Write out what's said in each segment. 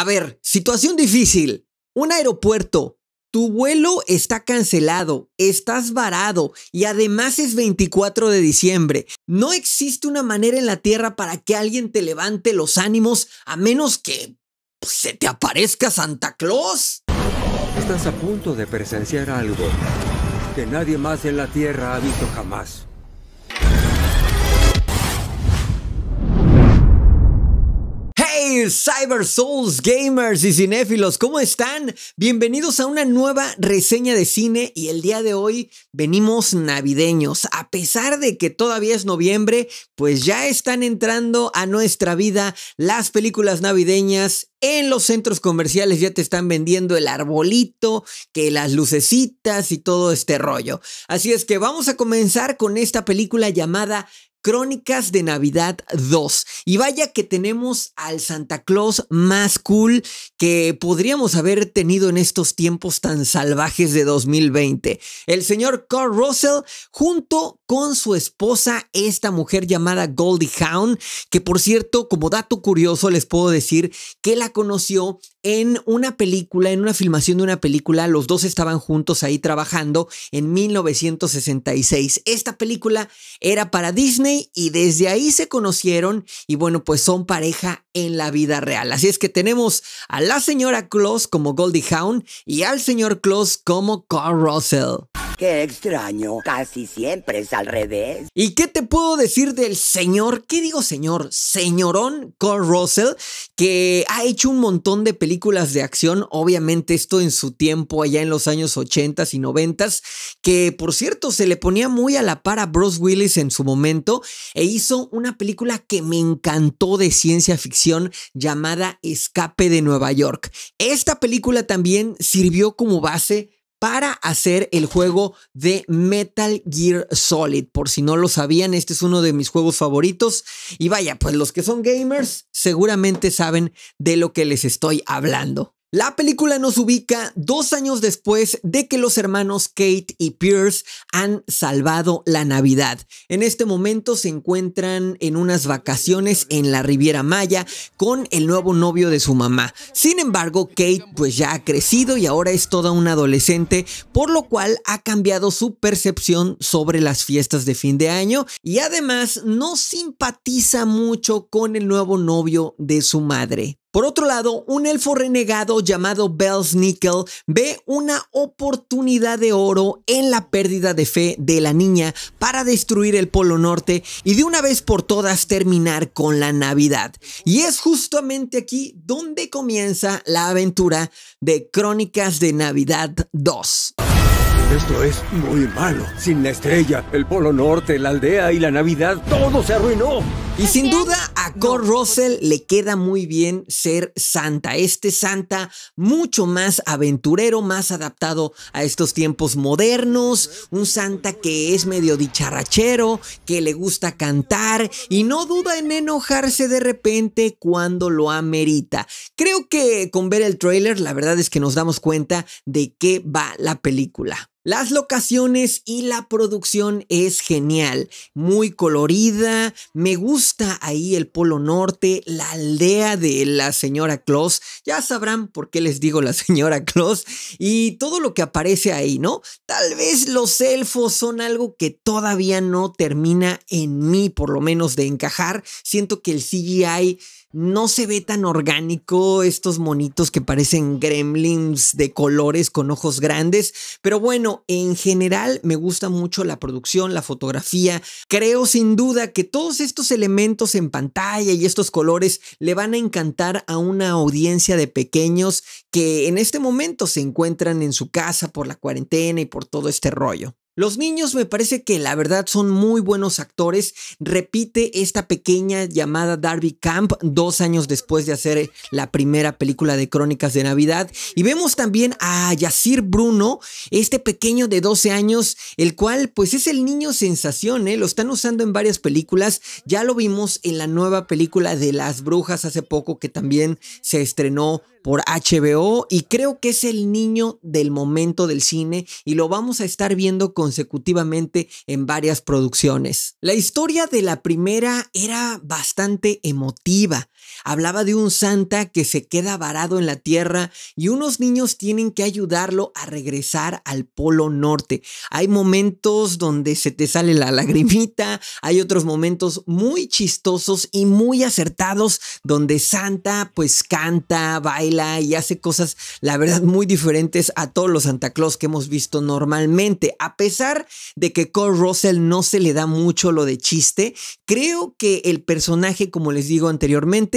A ver, situación difícil. Un aeropuerto. Tu vuelo está cancelado, estás varado y además es 24 de diciembre. No existe una manera en la Tierra para que alguien te levante los ánimos a menos que pues, se te aparezca Santa Claus. Estás a punto de presenciar algo que nadie más en la Tierra ha visto jamás. Cyber Souls gamers y cinéfilos, ¿cómo están? Bienvenidos a una nueva reseña de cine y el día de hoy venimos navideños. A pesar de que todavía es noviembre, pues ya están entrando a nuestra vida las películas navideñas en los centros comerciales ya te están vendiendo el arbolito, que las lucecitas y todo este rollo. Así es que vamos a comenzar con esta película llamada Crónicas de Navidad 2. Y vaya que tenemos al Santa Claus más cool que podríamos haber tenido en estos tiempos tan salvajes de 2020. El señor Carl Russell junto con su esposa, esta mujer llamada Goldie Hawn, que por cierto, como dato curioso les puedo decir que la conoció en una película, en una filmación de una película, los dos estaban juntos ahí trabajando en 1966. Esta película era para Disney y desde ahí se conocieron y bueno, pues son pareja en la vida real. Así es que tenemos a la señora Claus como Goldie Hawn y al señor Claus como Carl Russell. Qué extraño, casi siempre es al revés. ¿Y qué te puedo decir del señor, qué digo señor, señorón Carl Russell, que ha hecho un montón de películas de acción, obviamente esto en su tiempo allá en los años 80 y 90, que por cierto se le ponía muy a la par a Bruce Willis en su momento e hizo una película que me encantó de ciencia ficción llamada Escape de Nueva York. Esta película también sirvió como base para hacer el juego de Metal Gear Solid. Por si no lo sabían, este es uno de mis juegos favoritos. Y vaya, pues los que son gamers seguramente saben de lo que les estoy hablando. La película nos ubica dos años después de que los hermanos Kate y Pierce han salvado la Navidad. En este momento se encuentran en unas vacaciones en la Riviera Maya con el nuevo novio de su mamá. Sin embargo, Kate pues ya ha crecido y ahora es toda una adolescente, por lo cual ha cambiado su percepción sobre las fiestas de fin de año y además no simpatiza mucho con el nuevo novio de su madre. Por otro lado, un elfo renegado llamado Bells Nickel ve una oportunidad de oro en la pérdida de fe de la niña para destruir el Polo Norte y de una vez por todas terminar con la Navidad. Y es justamente aquí donde comienza la aventura de Crónicas de Navidad 2. Esto es muy malo. Sin la estrella, el Polo Norte, la aldea y la Navidad, todo se arruinó. Y sin duda a Kurt pues Russell le queda muy bien ser Santa, este Santa mucho más aventurero, más adaptado a estos tiempos modernos, un Santa que es medio dicharrachero que le gusta cantar y no duda en enojarse de repente cuando lo amerita. Creo que con ver el tráiler la verdad es que nos damos cuenta de qué va la película. Las locaciones y la producción es genial, muy colorida, me gusta ahí el Polo Norte, la aldea de la señora Claus. Ya sabrán por qué les digo la señora Claus y todo lo que aparece ahí, ¿no? Tal vez los elfos son algo que todavía no termina en mí, por lo menos de encajar. Siento que el CGI no se ve tan orgánico estos monitos que parecen gremlins de colores con ojos grandes, pero bueno, en general me gusta mucho la producción, la fotografía. Creo sin duda que todos estos elementos en pantalla y estos colores le van a encantar a una audiencia de pequeños que en este momento se encuentran en su casa por la cuarentena y por todo este rollo. Los niños me parece que la verdad son muy buenos actores. Repite esta pequeña llamada Darby Camp dos años después de hacer eh, la primera película de Crónicas de Navidad. Y vemos también a Yacir Bruno, este pequeño de 12 años, el cual pues es el niño sensación, ¿eh? lo están usando en varias películas. Ya lo vimos en la nueva película de Las Brujas hace poco que también se estrenó por HBO y creo que es el niño del momento del cine y lo vamos a estar viendo consecutivamente en varias producciones. La historia de la primera era bastante emotiva, Hablaba de un Santa que se queda varado en la Tierra y unos niños tienen que ayudarlo a regresar al Polo Norte. Hay momentos donde se te sale la lagrimita, hay otros momentos muy chistosos y muy acertados donde Santa pues canta, baila y hace cosas la verdad muy diferentes a todos los Santa Claus que hemos visto normalmente. A pesar de que Cole Russell no se le da mucho lo de chiste, creo que el personaje, como les digo anteriormente,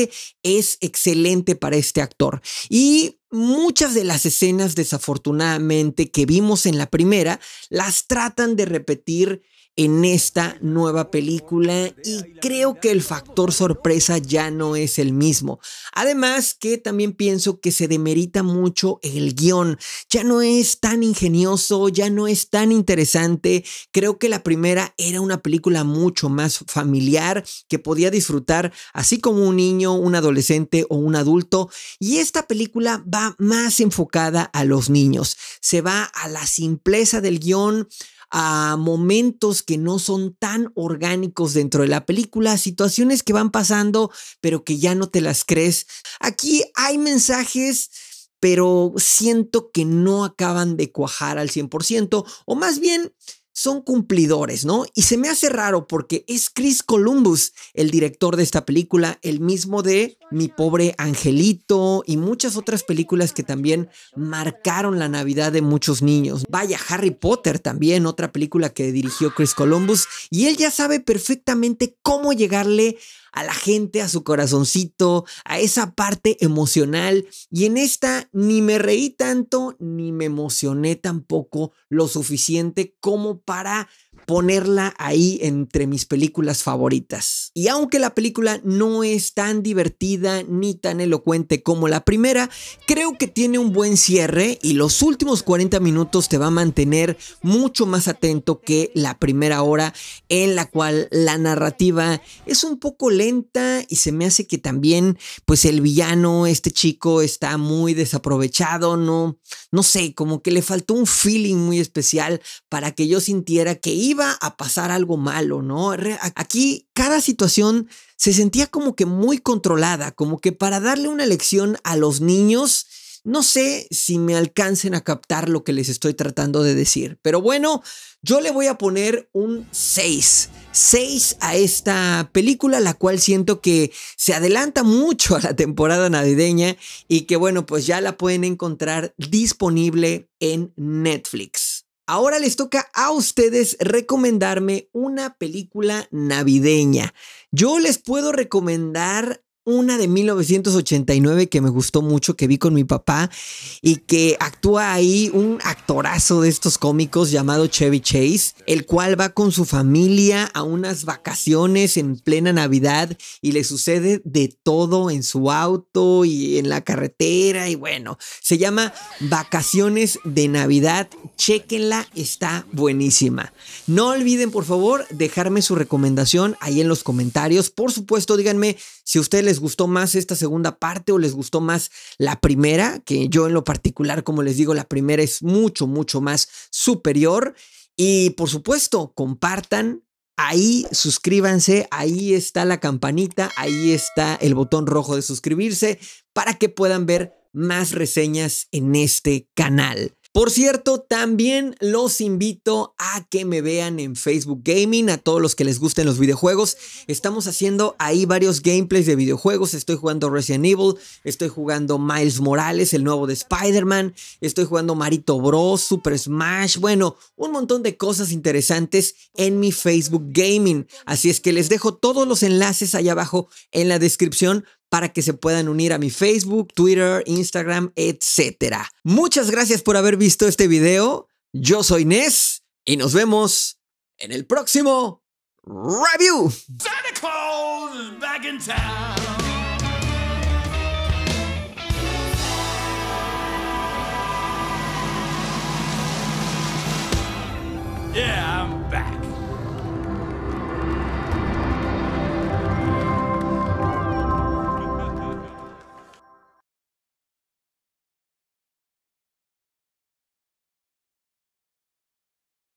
es excelente para este actor. Y muchas de las escenas, desafortunadamente, que vimos en la primera, las tratan de repetir en esta nueva película y creo que el factor sorpresa ya no es el mismo. Además que también pienso que se demerita mucho el guión, ya no es tan ingenioso, ya no es tan interesante, creo que la primera era una película mucho más familiar que podía disfrutar así como un niño, un adolescente o un adulto y esta película va más enfocada a los niños, se va a la simpleza del guión, a momentos que no son tan orgánicos dentro de la película, situaciones que van pasando pero que ya no te las crees. Aquí hay mensajes pero siento que no acaban de cuajar al 100% o más bien son cumplidores, ¿no? Y se me hace raro porque es Chris Columbus el director de esta película, el mismo de Mi pobre angelito y muchas otras películas que también marcaron la Navidad de muchos niños. Vaya, Harry Potter también, otra película que dirigió Chris Columbus, y él ya sabe perfectamente cómo llegarle a la gente, a su corazoncito, a esa parte emocional. Y en esta ni me reí tanto, ni me emocioné tampoco lo suficiente como para ponerla ahí entre mis películas favoritas. Y aunque la película no es tan divertida ni tan elocuente como la primera, creo que tiene un buen cierre y los últimos 40 minutos te va a mantener mucho más atento que la primera hora en la cual la narrativa es un poco lenta y se me hace que también pues el villano, este chico está muy desaprovechado, no, no sé, como que le faltó un feeling muy especial para que yo sintiera que iba iba a pasar algo malo, ¿no? Aquí cada situación se sentía como que muy controlada, como que para darle una lección a los niños, no sé si me alcancen a captar lo que les estoy tratando de decir, pero bueno, yo le voy a poner un 6. 6 a esta película, la cual siento que se adelanta mucho a la temporada navideña y que bueno, pues ya la pueden encontrar disponible en Netflix. Ahora les toca a ustedes recomendarme una película navideña. Yo les puedo recomendar una de 1989 que me gustó mucho, que vi con mi papá y que actúa ahí un actorazo de estos cómicos llamado Chevy Chase, el cual va con su familia a unas vacaciones en plena Navidad y le sucede de todo en su auto y en la carretera y bueno, se llama Vacaciones de Navidad, chequenla, está buenísima. No olviden por favor dejarme su recomendación ahí en los comentarios, por supuesto díganme si ustedes les gustó más esta segunda parte o les gustó más la primera, que yo en lo particular, como les digo, la primera es mucho, mucho más superior. Y por supuesto, compartan, Ahí suscríbanse, ahí está la campanita, ahí está el botón rojo de suscribirse para que puedan ver más reseñas en este canal. Por cierto, también los invito a que me vean en Facebook Gaming, a todos los que les gusten los videojuegos. Estamos haciendo ahí varios gameplays de videojuegos. Estoy jugando Resident Evil, estoy jugando Miles Morales, el nuevo de Spider-Man, estoy jugando Marito Bros, Super Smash, bueno, un montón de cosas interesantes en mi Facebook Gaming. Así es que les dejo todos los enlaces ahí abajo en la descripción para que se puedan unir a mi Facebook, Twitter, Instagram, etc. Muchas gracias por haber visto este video. Yo soy Nes y nos vemos en el próximo review.